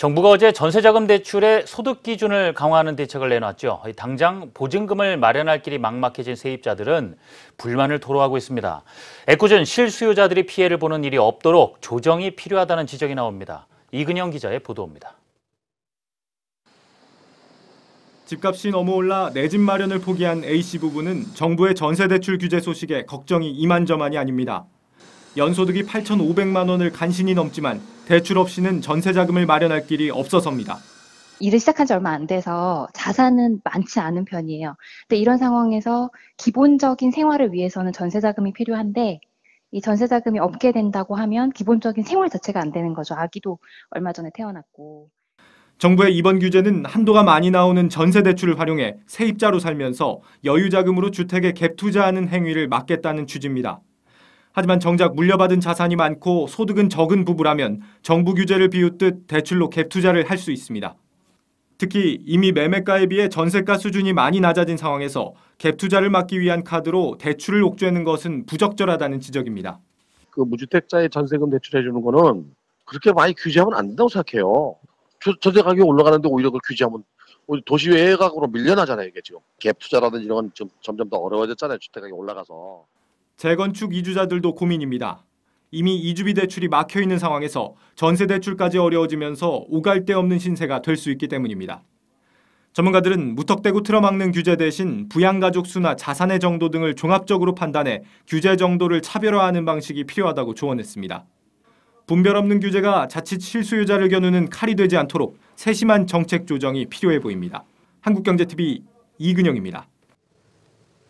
정부가 어제 전세자금 대출의 소득 기준을 강화하는 대책을 내놨죠. 당장 보증금을 마련할 길이 막막해진 세입자들은 불만을 토로하고 있습니다. 애꿎은 실수요자들이 피해를 보는 일이 없도록 조정이 필요하다는 지적이 나옵니다. 이근영 기자의 보도입니다. 집값이 너무 올라 내 집 마련을 포기한 A씨 부부는 정부의 전세대출 규제 소식에 걱정이 이만저만이 아닙니다. 연소득이 8,500만 원을 간신히 넘지만 대출 없이는 전세 자금을 마련할 길이 없어서입니다. 일을 시작한 지 얼마 안 돼서 자산은 많지 않은 편이에요. 근데 이런 상황에서 기본적인 생활을 위해서는 전세 자금이 필요한데 이 전세 자금이 없게 된다고 하면 기본적인 생활 자체가 안 되는 거죠. 아기도 얼마 전에 태어났고. 정부의 이번 규제는 한도가 많이 나오는 전세 대출을 활용해 세입자로 살면서 여유 자금으로 주택에 갭 투자하는 행위를 막겠다는 취지입니다. 하지만 정작 물려받은 자산이 많고 소득은 적은 부부라면 정부 규제를 비웃듯 대출로 갭 투자를 할 수 있습니다. 특히 이미 매매가에 비해 전세가 수준이 많이 낮아진 상황에서 갭 투자를 막기 위한 카드로 대출을 옥죄는 것은 부적절하다는 지적입니다. 그 무주택자의 전세금 대출해 주는 거는 그렇게 많이 규제하면 안 된다고 생각해요. 전세 가격이 올라가는데 오히려 그걸 규제하면 도시 외곽으로 밀려나잖아요, 이게 지금. 갭 투자라든지 이런 건 지금 점점 더 어려워졌잖아요, 주택 가격이 올라가서. 재건축 이주자들도 고민입니다. 이미 이주비 대출이 막혀 있는 상황에서 전세 대출까지 어려워지면서 오갈 데 없는 신세가 될 수 있기 때문입니다. 전문가들은 무턱대고 틀어막는 규제 대신 부양가족 수나 자산의 정도 등을 종합적으로 판단해 규제 정도를 차별화하는 방식이 필요하다고 조언했습니다. 분별 없는 규제가 자칫 실수요자를 겨누는 칼이 되지 않도록 세심한 정책 조정이 필요해 보입니다. 한국경제TV 이근영입니다.